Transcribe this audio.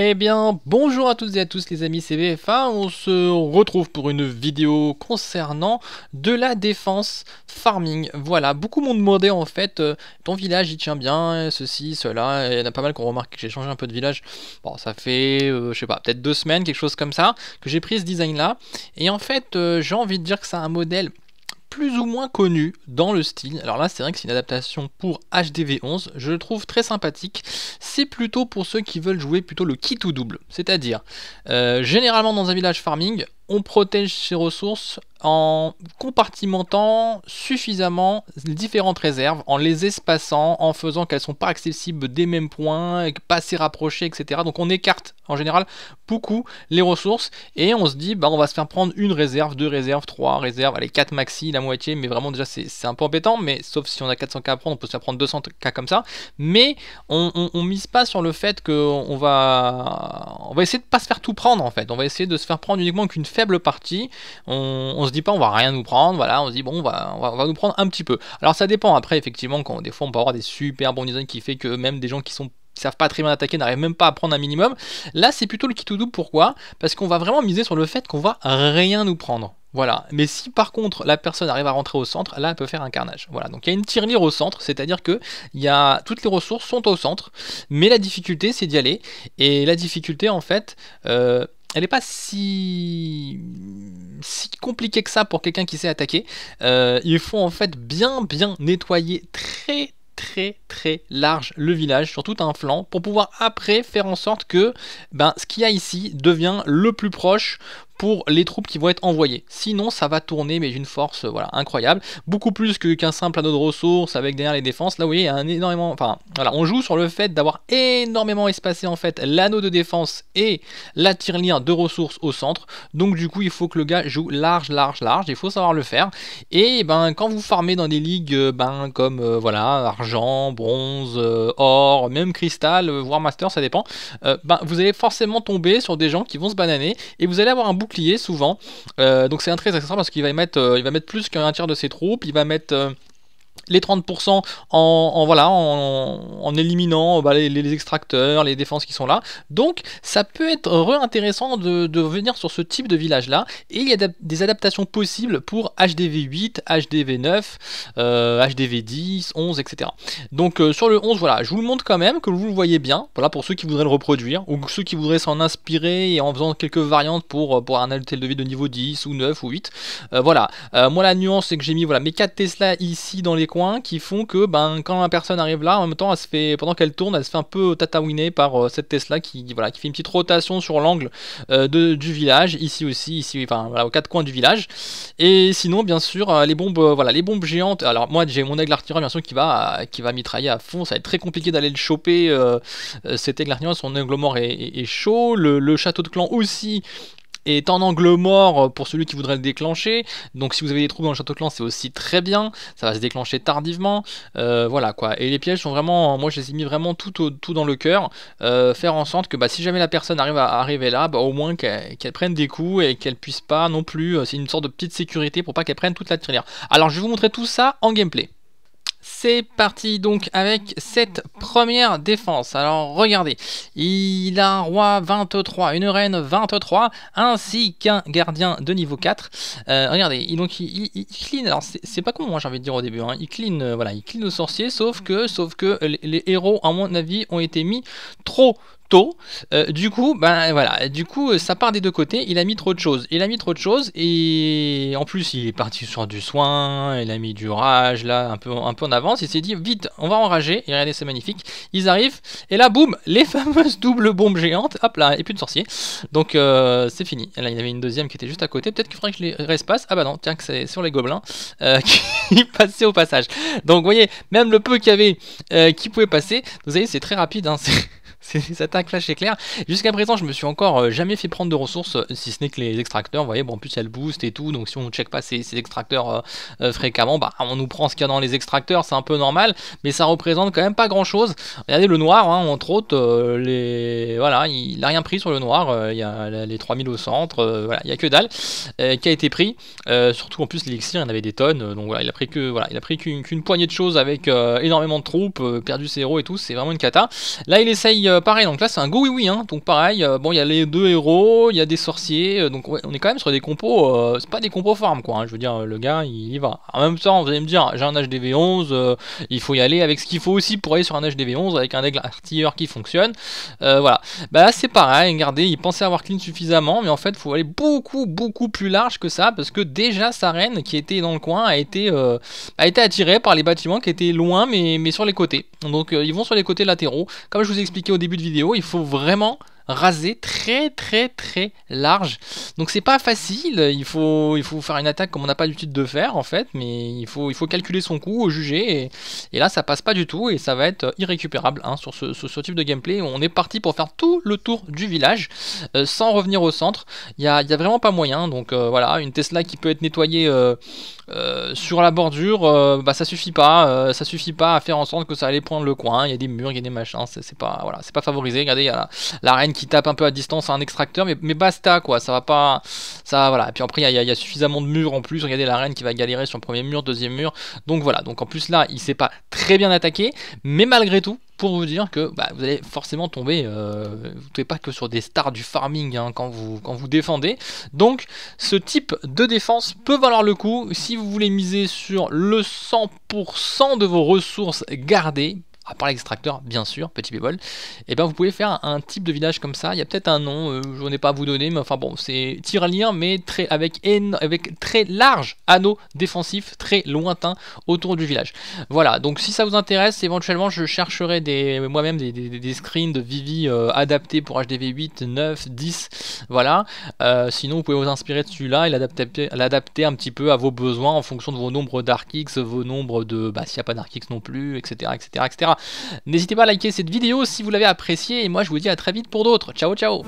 Eh bien, bonjour à toutes et à tous les amis CBFA, on se retrouve pour une vidéo concernant de la défense farming. Voilà, beaucoup m'ont demandé en fait, euh, ton village il tient bien, ceci, cela, il y en a pas mal qu'on remarque que j'ai changé un peu de village. Bon, ça fait, euh, je sais pas, peut-être deux semaines, quelque chose comme ça, que j'ai pris ce design là. Et en fait, euh, j'ai envie de dire que c'est un modèle plus ou moins connu dans le style. Alors là, c'est vrai que c'est une adaptation pour HDV11, je le trouve très sympathique. C'est plutôt pour ceux qui veulent jouer plutôt le kit ou double, c'est-à-dire euh, généralement dans un village farming, on protège ses ressources en compartimentant suffisamment les différentes réserves, en les espaçant, en faisant qu'elles ne sont pas accessibles des mêmes points, pas assez rapprochées, etc. Donc on écarte en général beaucoup les ressources et on se dit bah, on va se faire prendre une réserve, deux réserves, trois réserves, allez, quatre maxi, la moitié, mais vraiment déjà c'est un peu embêtant, mais sauf si on a 400k à prendre, on peut se faire prendre 200k comme ça. Mais on, mise pas sur le fait on va, on va essayer de pas se faire tout prendre en fait, on va essayer de se faire prendre uniquement qu'une partie, on, se dit pas on va rien nous prendre, voilà, on se dit bon on va, on va, nous prendre un petit peu. Alors ça dépend, après effectivement, quand des fois on peut avoir des super bons designs qui fait que même des gens qui sont savent pas très bien attaquer, n'arrivent même pas à prendre un minimum. Là, c'est plutôt le kit double. Pourquoi Parce qu'on va vraiment miser sur le fait qu'on va rien nous prendre. Voilà. Mais si par contre la personne arrive à rentrer au centre, là elle peut faire un carnage. Voilà. Donc il y a une tirelire au centre, c'est-à-dire que y a... toutes les ressources sont au centre, mais la difficulté c'est d'y aller. Et la difficulté en fait, euh, elle n'est pas si si compliquée que ça pour quelqu'un qui sait attaquer. Euh, il faut en fait bien bien nettoyer très très très large le village sur tout un flanc pour pouvoir après faire en sorte que ben, ce qu'il y a ici devient le plus proche pour les troupes qui vont être envoyées. Sinon, ça va tourner, mais d'une force euh, voilà, incroyable. Beaucoup plus qu'un simple anneau de ressources avec derrière les défenses. Là, vous voyez, il y a un énormément. Enfin, voilà, on joue sur le fait d'avoir énormément espacé en fait l'anneau de défense et la tirelire de ressources au centre. Donc, du coup, il faut que le gars joue large, large, large. Il faut savoir le faire. Et ben, quand vous farmez dans des ligues euh, ben, comme euh, voilà, argent, bronze, or, même cristal, voire master, ça dépend, ben, vous allez forcément tomber sur des gens qui vont se bananer et vous allez avoir un souvent. Euh, donc c'est un très accessoire parce qu'il va mettre, euh, il va mettre plus qu'un tiers de ses troupes. Il va mettre euh, les 30% en, voilà, en, éliminant bah, les, extracteurs, les défenses qui sont là. Donc ça peut être intéressant de, de venir sur ce type de village là. Et il y a des adaptations possibles pour HDV8, HDV9, HDV10, 11, etc. Donc euh, sur le 11, voilà, je vous le montre quand même, que vous le voyez bien. Voilà pour ceux qui voudraient le reproduire ou ceux qui voudraient s'en inspirer et en faisant quelques variantes pour, euh, pour un tel de vie de niveau 10 ou 9 ou 8. Euh, voilà, moi la nuance c'est que j'ai mis voilà, mes 4 Tesla ici dans les qui font que ben, quand la personne arrive là, en même temps, elle se fait, pendant qu'elle tourne, elle se fait un peu tatawiné par euh, cette Tesla qui, voilà, qui fait une petite rotation sur l'angle euh, du village, ici aussi, ici, enfin aux quatre coins du village. Et sinon, bien sûr, euh, les bombes, voilà, les bombes géantes. Alors moi, j'ai mon aigle artilleur bien sûr qui va, qui va mitrailler à fond. Ça va être très compliqué d'aller le choper. cet aigle artilleur, son aigle mort est, chaud. le, château de clan aussi est en angle mort pour celui qui voudrait le déclencher. Donc si vous avez des trous dans le château clan, c'est aussi très bien. Ça va se déclencher tardivement. Euh, voilà quoi. Et les pièges sont vraiment, moi je les ai mis vraiment tout, tout dans le cœur. Euh, faire en sorte que bah, si jamais la personne arrive à arriver là, bah, au moins qu'elle prenne des coups et qu'elle puisse pas non plus. Euh, c'est une sorte de petite sécurité pour pas qu'elle prenne toute la tirelire. Alors je vais vous montrer tout ça en gameplay. C'est parti donc avec cette première défense. Alors regardez, il a un roi 23, une reine 23, ainsi qu'un gardien de niveau 4. Euh, regardez, il, donc il, clean, alors c'est pas con moi hein, j'ai envie de dire au début, hein. il clean, euh, voilà, il clean sorciers, sauf que, sauf que les, les héros à mon avis ont été mis trop tôt. Euh, du coup, ben voilà, du coup, euh, ça part des deux côtés. Il a mis trop de choses. Il a mis trop de choses et en plus, il est parti sur du soin. Il a mis du rage là, un peu, un peu en avance. Il s'est dit vite, on va enrager. Et regardez, c'est magnifique. Ils arrivent et là, boum, les fameuses doubles bombes géantes. Hop là, et plus de sorcier. Donc euh, c'est fini. Là, il y avait une deuxième qui était juste à côté. Peut-être qu'il faudrait que je les respasse. Ah bah non, tiens que c'est sur les gobelins qui passaient au passage. Donc vous voyez, même le peu qu'il y avait qui pouvait passer, vous voyez, c'est très rapide. Hein. C'est un flash éclair. Jusqu'à présent, je me suis encore euh, jamais fait prendre de ressources, euh, si ce n'est que les extracteurs. Vous voyez, bon, en plus, il y et tout. Donc, si on ne check pas ces, extracteurs euh, fréquemment, bah, on nous prend ce qu'il y a dans les extracteurs. C'est un peu normal, mais ça représente quand même pas grand chose. Regardez le noir, hein, entre autres, les... voilà, il n'a rien pris sur le noir. il y a les 3000 au centre. voilà, il n'y a que dalle qui a été pris. surtout en plus, l'élixir, il y en avait des tonnes. Donc, voilà, il a pris que voilà, il a pris qu'une poignée de choses avec énormément de troupes, perdu ses héros et tout. C'est vraiment une cata. Là, il essaye euh, pareil, donc là c'est un go oui oui, hein. donc pareil, euh, bon il y a les deux héros, il y a des sorciers, euh, donc on est quand même sur des compos, c'est pas des compos farm quoi, hein. je veux dire, le gars il y va. En même temps, vous allez me dire, j'ai un HDV11, il faut y aller avec ce qu'il faut aussi pour aller sur un HDV11 avec un aigle artilleur qui fonctionne, voilà. Bah là c'est pareil, regardez, il pensait avoir clean suffisamment, mais en fait faut aller beaucoup beaucoup plus large que ça, parce que déjà sa reine qui était dans le coin a été, a été attirée par les bâtiments qui étaient loin mais, mais sur les côtés. Donc euh, ils vont sur les côtés latéraux. Comme je vous ai expliqué au début de vidéo, il faut vraiment rasé, très très très large. Donc c'est pas facile, il faut, il faut faire une attaque comme on n'a pas l'habitude de faire en fait, mais il faut, il faut calculer son coup, juger, et, là ça passe pas du tout, et ça va être irrécupérable hein, sur ce, type de gameplay. On est parti pour faire tout le tour du village, euh, sans revenir au centre, il n'y a, a, vraiment pas moyen, donc euh, voilà, une Tesla qui peut être nettoyée euh, sur la bordure, bah, ça suffit pas, ça suffit pas à faire en sorte que ça allait prendre le coin, il y a des murs, il y a des machins, c'est pas, voilà, pas favorisé, regardez, il y a la, la reine qui qui tape un peu à distance à un extracteur, mais, mais basta quoi, ça va pas. Ça voilà. Et puis après, il y, a suffisamment de murs en plus. Regardez la reine qui va galérer sur le premier mur, deuxième mur. Donc voilà. Donc en plus là, il s'est pas très bien attaqué, mais malgré tout, pour vous dire que bah, vous allez forcément tomber, euh, vous ne pouvez pas que sur des stars du farming hein, quand, vous, quand vous défendez. Donc ce type de défense peut valoir le coup si vous voulez miser sur le 100% de vos ressources gardées par part l'extracteur, bien sûr, petit bébé et eh ben vous pouvez faire un type de village comme ça. Il y a peut-être un nom, euh, je n'en ai pas à vous donner, mais enfin bon, c'est lire mais très, avec, avec très large anneau défensif, très lointain autour du village. Voilà, donc si ça vous intéresse, éventuellement je chercherai des, moi-même des, screens de Vivi euh, adaptés pour HDV 8, 9, 10, voilà. Euh, sinon, vous pouvez vous inspirer de celui-là et l'adapter un petit peu à vos besoins en fonction de vos nombres d'Arkix vos nombres de, bah, s'il n'y a pas d'Arkix non plus, etc., etc., etc. N'hésitez pas à liker cette vidéo si vous l'avez appréciée et moi je vous dis à très vite pour d'autres. Ciao ciao